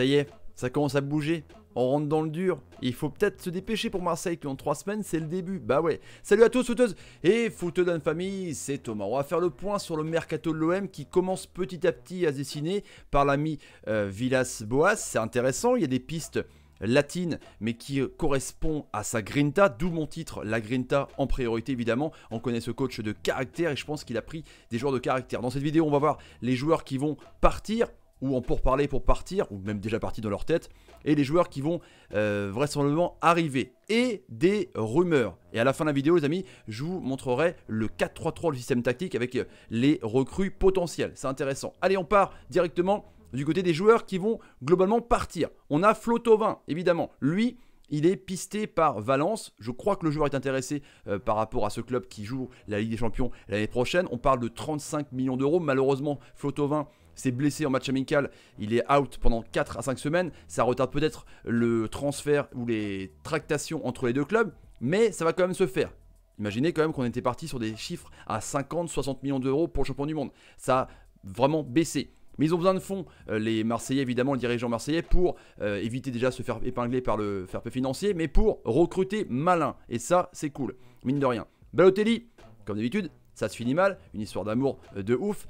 Ça y est, ça commence à bouger. On rentre dans le dur. Il faut peut-être se dépêcher pour Marseille, qui en 3 semaines, c'est le début. Bah ouais. Salut à tous, footeuses et footeux d'une famille, c'est Thomas. On va faire le point sur le mercato de l'OM qui commence petit à petit à dessiner par l'ami Vilas euh, Villas-Boas. C'est intéressant, il y a des pistes latines mais qui euh, correspondent à sa grinta, d'où mon titre, la grinta en priorité évidemment. On connaît ce coach de caractère et je pense qu'il a pris des joueurs de caractère. Dans cette vidéo, on va voir les joueurs qui vont partir, ou en pourparler pour partir, ou même déjà parti dans leur tête, et les joueurs qui vont euh, vraisemblablement arriver, et des rumeurs. Et à la fin de la vidéo, les amis, je vous montrerai le 4-3-3, le système tactique, avec euh, les recrues potentielles. C'est intéressant. Allez, on part directement du côté des joueurs qui vont globalement partir. On a Flotovin, évidemment. Lui, il est pisté par Valence. Je crois que le joueur est intéressé euh, par rapport à ce club qui joue la Ligue des Champions l'année prochaine. On parle de 35 millions d'euros. Malheureusement, Flotovin s'est blessé en match amical, il est out pendant 4 à 5 semaines, ça retarde peut-être le transfert ou les tractations entre les deux clubs, mais ça va quand même se faire. Imaginez quand même qu'on était parti sur des chiffres à 50, 60 millions d'euros pour le champion du monde. Ça a vraiment baissé. Mais ils ont besoin de fonds, euh, les Marseillais, évidemment, les dirigeants marseillais, pour euh, éviter déjà de se faire épingler par le fair play financier, mais pour recruter malin. Et ça, c'est cool, mine de rien. Balotelli, comme d'habitude, ça se finit mal, une histoire d'amour euh, de ouf.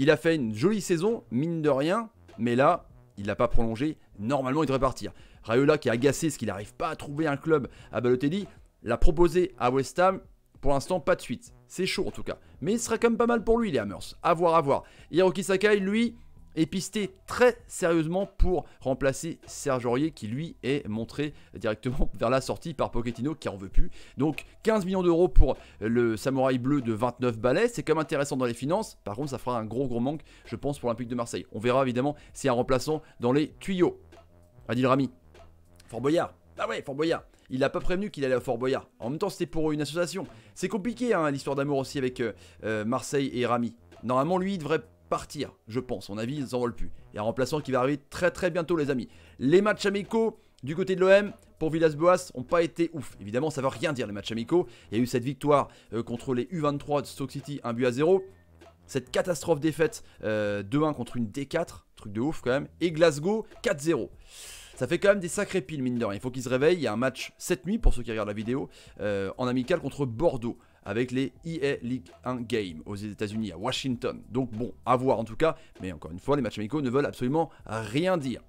Il a fait une jolie saison, mine de rien, mais là, il l'a pas prolongé. Normalement, il devrait partir. Raiola, qui est agacé parce qu'il n'arrive pas à trouver un club à Balotelli, l'a proposé à West Ham. Pour l'instant, pas de suite. C'est chaud en tout cas. Mais il sera quand même pas mal pour lui, les Hammers. À voir, à voir. Hiroki Sakai, lui, et pisté très sérieusement pour remplacer Serge Aurier qui lui est montré directement vers la sortie par Pochettino qui en veut plus. Donc 15 millions d'euros pour le samouraï bleu de 29 balais, c'est quand même intéressant dans les finances. Par contre, ça fera un gros gros manque, je pense, pour l'Olympique de Marseille. On verra évidemment si un remplaçant dans les tuyaux. A Adil Rami, Fort Boyard. Ah ouais, Fort Boyard il n'a pas prévenu qu'il allait à Fort Boyard. En même temps, c'était pour une association. C'est compliqué, hein, l'histoire d'amour aussi avec euh, euh, Marseille et Rami. Normalement, lui, il devrait partir, je pense. Mon avis, ils s'envolent plus. Il y a un remplaçant qui va arriver très très bientôt, les amis. Les matchs amicaux du côté de l'OM pour Villas-Boas n'ont pas été ouf. Évidemment, ça ne veut rien dire les matchs amicaux. Il y a eu cette victoire euh, contre les U23 de Stoke City, un but à 0. Cette catastrophe défaite 2-1 euh, contre une D4, truc de ouf quand même. Et Glasgow 4-0. Ça fait quand même des sacrés piles, mine de rien. Il faut qu'ils se réveillent. Il y a un match cette nuit, pour ceux qui regardent la vidéo, euh, en amical contre Bordeaux avec les EA League 1 Games aux États-Unis, à Washington. Donc bon, à voir en tout cas, mais encore une fois, les matchs amicaux ne veulent absolument rien dire.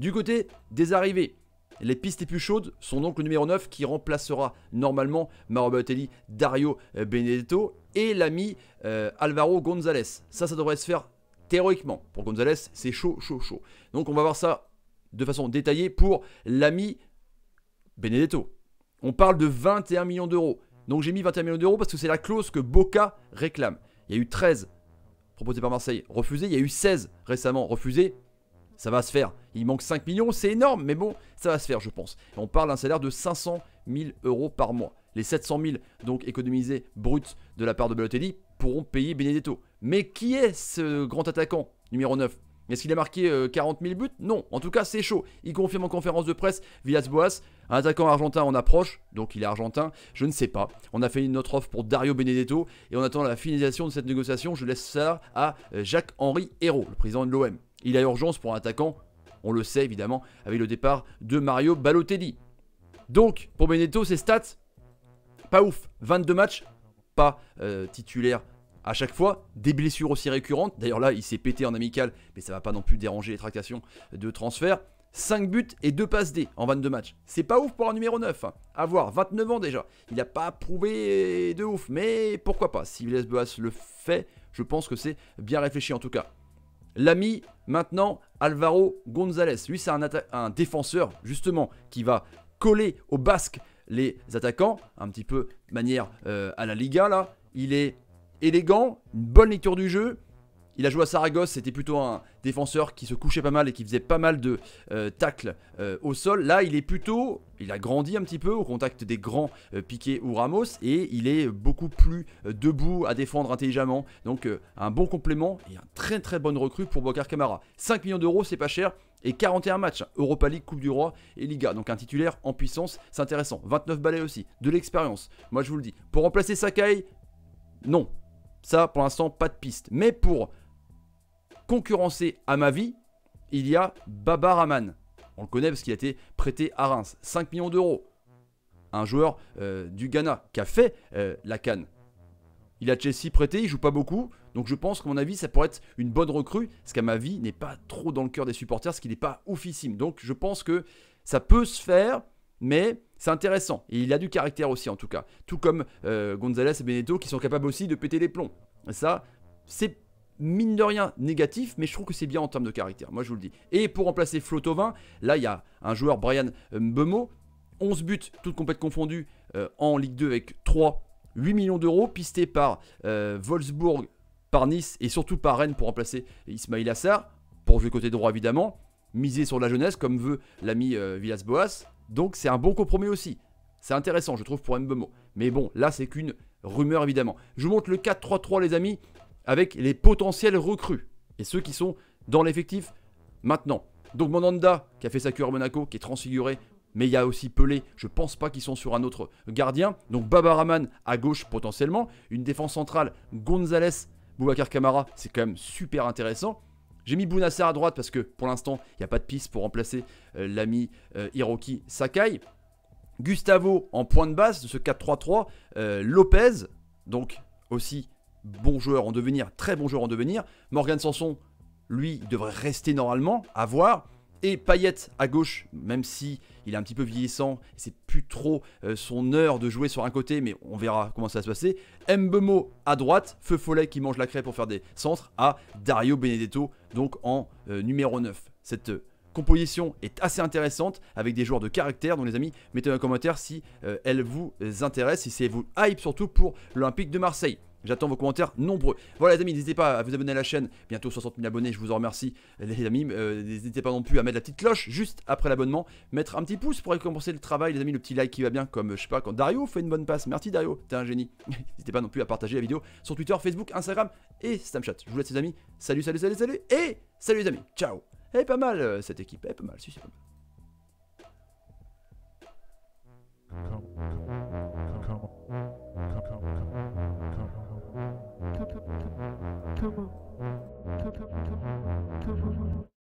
Du côté des arrivées, les pistes les plus chaudes sont donc le numéro 9 qui remplacera normalement Maro Batelli, Dario Benedetto et l'ami euh, Alvaro Gonzalez. Ça, ça devrait se faire théoriquement. Pour Gonzalez, c'est chaud, chaud, chaud. Donc on va voir ça de façon détaillée pour l'ami Benedetto. On parle de 21 millions d'euros. Donc j'ai mis 21 millions d'euros parce que c'est la clause que Boca réclame. Il y a eu 13 proposés par Marseille, refusés. Il y a eu 16 récemment, refusés. Ça va se faire. Il manque 5 millions, c'est énorme, mais bon, ça va se faire, je pense. Et on parle d'un salaire de 500 000 euros par mois. Les 700 000, donc économisés bruts de la part de Bellotelli, pourront payer Benedetto. Mais qui est ce grand attaquant numéro 9 est-ce qu'il a marqué 40 euh, 000 buts Non, en tout cas c'est chaud. Il confirme en conférence de presse, Villas-Boas, un attaquant argentin en approche, donc il est argentin, je ne sais pas. On a fait une autre offre pour Dario Benedetto et on attend la finalisation de cette négociation. Je laisse ça à euh, Jacques-Henri Hérault, le président de l'OM. Il a urgence pour un attaquant, on le sait évidemment, avec le départ de Mario Balotelli. Donc, pour Benedetto, ses stats, pas ouf. 22 matchs, pas euh, titulaire à chaque fois, des blessures aussi récurrentes. D'ailleurs là, il s'est pété en amical, mais ça va pas non plus déranger les tractations de transfert. 5 buts et 2 passes D en 22 matchs. C'est pas ouf pour un numéro 9. Avoir hein. voir, 29 ans déjà. Il n'a pas prouvé de ouf, mais pourquoi pas. Si Villas Boas le fait, je pense que c'est bien réfléchi en tout cas. L'ami, maintenant, Alvaro Gonzalez. Lui, c'est un, défenseur, justement, qui va coller au basque les attaquants, un petit peu manière euh, à la Liga là. Il est élégant, une bonne lecture du jeu. Il a joué à Saragosse, c'était plutôt un défenseur qui se couchait pas mal et qui faisait pas mal de euh, tacles euh, au sol. Là, il est plutôt, il a grandi un petit peu au contact des grands euh, piquets ou Ramos et il est beaucoup plus debout à défendre intelligemment. Donc un bon complément et un très très bonne recrue pour Bocar Camara. 5 millions d'euros, c'est pas cher. Et 41 matchs, Europa League, Coupe du Roi et Liga. Donc un titulaire en puissance, c'est intéressant. 29 balais aussi, de l'expérience. Moi je vous le dis. Pour remplacer Sakai, non, ça, pour l'instant, pas de piste. Mais pour concurrencer à ma vie, il y a Baba Raman. On le connaît parce qu'il a été prêté à Reims. 5 millions d'euros. Un joueur euh, du Ghana qui a fait euh, la canne. Il a Chelsea prêté, il joue pas beaucoup. Donc je pense qu'à mon avis, ça pourrait être une bonne recrue. Ce qu'à ma vie n'est pas trop dans le cœur des supporters, ce qui n'est pas oufissime. Donc je pense que ça peut se faire mais c'est intéressant. Et il a du caractère aussi, en tout cas. Tout comme González euh, Gonzalez et Benedetto qui sont capables aussi de péter les plombs. ça, c'est mine de rien négatif, mais je trouve que c'est bien en termes de caractère. Moi, je vous le dis. Et pour remplacer Flotovin, là, il y a un joueur, Brian Bemo, 11 buts, toutes complètes confondues, euh, en Ligue 2 avec 3, 8 millions d'euros, pisté par euh, Wolfsburg, par Nice et surtout par Rennes pour remplacer Ismail Assar, pour le côté droit évidemment, Misé sur la jeunesse comme veut l'ami Villas-Boas, donc c'est un bon compromis aussi. C'est intéressant, je trouve, pour Mbomo. Mais bon, là, c'est qu'une rumeur, évidemment. Je vous montre le 4-3-3, les amis, avec les potentiels recrues. Et ceux qui sont dans l'effectif maintenant. Donc Monanda, qui a fait sa cure à Monaco, qui est transfiguré. Mais il y a aussi Pelé, je pense pas qu'ils sont sur un autre gardien. Donc Babaraman à gauche potentiellement. Une défense centrale, Gonzalez, Boubacar Camara, c'est quand même super intéressant. J'ai mis Bounassar à droite parce que pour l'instant, il n'y a pas de piste pour remplacer euh, l'ami euh, Hiroki Sakai. Gustavo en point de base de ce 4-3-3. Euh, Lopez, donc aussi bon joueur en devenir, très bon joueur en devenir. Morgan Sanson, lui, devrait rester normalement, à voir et Payet à gauche, même si il est un petit peu vieillissant, c'est plus trop euh, son heure de jouer sur un côté, mais on verra comment ça va se passer. Mbemo à droite, Feu Follet qui mange la craie pour faire des centres à Dario Benedetto, donc en euh, numéro 9. Cette euh, composition est assez intéressante avec des joueurs de caractère. Donc les amis, mettez un commentaire si elle vous intéresse, si c'est vous hype surtout pour l'Olympique de Marseille. J'attends vos commentaires nombreux. Voilà les amis, n'hésitez pas à vous abonner à la chaîne. Bientôt 60 000 abonnés, je vous en remercie les amis. Euh, n'hésitez pas non plus à mettre la petite cloche juste après l'abonnement. Mettre un petit pouce pour récompenser le travail les amis, le petit like qui va bien. Comme euh, je sais pas, quand Dario fait une bonne passe. Merci Dario, t'es un génie. n'hésitez pas non plus à partager la vidéo sur Twitter, Facebook, Instagram et Snapchat. Je vous laisse les amis. Salut, salut, salut, salut. Et salut les amis. Ciao. Et pas mal euh, cette équipe. est pas mal. Si, c'est pas mal. Come on. Come on. Come on. Come on.